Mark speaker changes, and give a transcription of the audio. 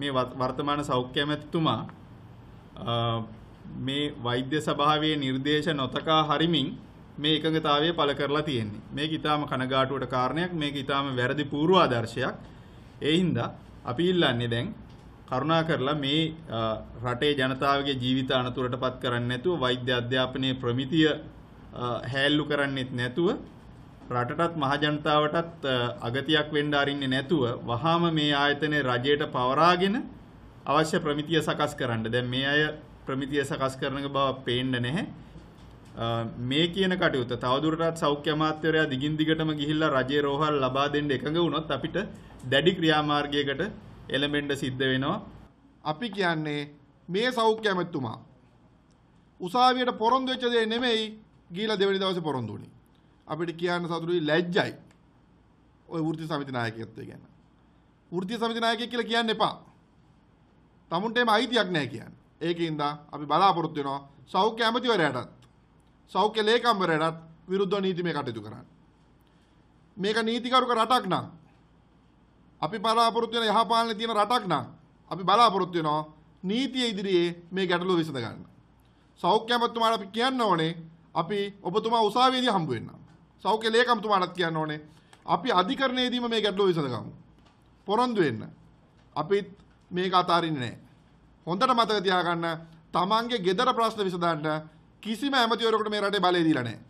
Speaker 1: මේ වර්තමාන සෞඛ්‍ය ඇමතිතුමා මේ වෛද්‍ය සභාවේ නිර්දේශ නොතකා හරිමින් මේ එකඟතාවය පළ කරලා තියෙන්නේ. මේක ඊටාම කනගාටුවට කාරණයක්. මේක ඊටාම වැරදි පූර්වාදර්ශයක්. ඒ හින්දා අපි ඉල්ලන්නේ දැන් කරුණා කරලා මේ රටේ ජනතාවගේ ජීවිත අනතුරටපත් කරන්නේ නැතුව වෛද්‍ය අධ්‍යාපනයේ ප්‍රමිතිය හැල්ලු කරන්නෙත් නැතුව රටටත් මහජනතාවටත් අගතියක් වෙන්න අරින්නේ නැතුව වහාම මේ ආයතනයේ රජයට පවරාගෙන අවශ්‍ය ප්‍රමිතිය සකස් කරන්න. දැන් මේ අය ප්‍රමිතිය සකස් කරන බව පේන්න නැහැ. මේ කියන කටයුත්ත තවදුරටත් සෞඛ්‍ය අමාත්‍යවරයා දිගින් දිගටම ගිහිල්ලා රජයේ රෝහල් ලබා දෙන්න එකඟ වුණොත් අපිට දැඩි ක්‍රියාමාර්ගයකට එළඹෙන්න සිද්ධ වෙනවා. අපි කියන්නේ මේ සෞඛ්‍ය ඇමතුමා
Speaker 2: උසාවියට පොරොන්දු වෙච්ච දේ නෙමෙයි ගිහිලා දෙවෙනි දවසේ පොරොන්දු වුණේ. අපිට කියන්න සතුටුයි ලැජ්ජයි. ওই වෘත්ති සමිති නායකයත්වය ගැන. වෘත්ති සමිති නායකයෙක් කියලා කියන්න එපා. තමුන්ට එම අයිතියක් නැහැ කියන්නේ. ඒකින්ද අපි බලාපොරොත්තු වෙනවා සෞඛ්‍ය ඇමතිවරයාටත් සෞඛ්‍ය ලේකම්වරයාටත් විරුද්ධව නීතිමය කටයුතු කරන්න. මේක නීතිකරුක රටක් නම් අපි බලාපොරොත්තු වෙන යහපාලනයේ තියෙන රටක් නම් අපි බලාපොරොත්තු වෙනවා නීතිය ඉදිරියේ මේ ගැටලුව විසඳ ගන්න. සෞඛ්‍ය ඇමතිතුමාට අපි කියන්න ඕනේ අපි ඔබතුමා උසාවියේදී හම්බ වෙන්නම්. සෞඛ්‍ය ලේකම්තුමාටත් කියන්න ඕනේ. අපි අධිකරණයේදීම මේ ගැටලුව විසඳගමු. පොරොන්දු වෙන්න. අපිත් මේක අතාරින්නේ නැහැ. හොඳට මතක තියාගන්න තමන්ගේ gedara ප්‍රශ්න විසඳන්න කිසිම ඇමතිවරයෙකුට මේ රටේ බලය දීලා නැහැ.